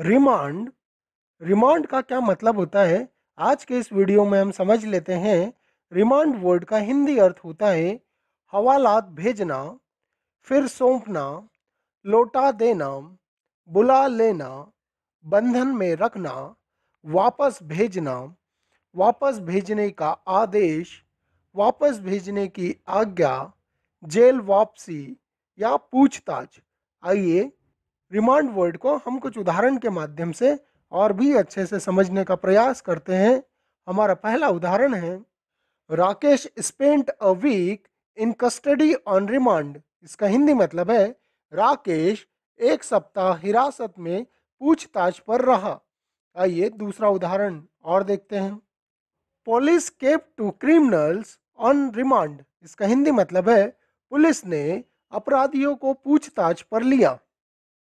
remand remand का क्या मतलब होता है आज के इस वीडियो में हम समझ लेते हैं रिमांड वर्ड का हिंदी अर्थ होता है हवालात भेजना फिर सौंपना लौटा देना बुला लेना बंधन में रखना वापस भेजना वापस भेजने का आदेश वापस भेजने की आज्ञा जेल वापसी या पूछताछ आइए रिमांड वर्ड को हम कुछ उदाहरण के माध्यम से और भी अच्छे से समझने का प्रयास करते हैं हमारा पहला उदाहरण है Rakesh spent a week in custody on remand इसका हिंदी मतलब है राकेश एक सप्ताह हिरासत में पूछताछ पर रहा आइए दूसरा उदाहरण और देखते हैं police kept two criminals on remand इसका हिंदी मतलब है पुलिस ने अपराधियों को पूछताछ पर लिया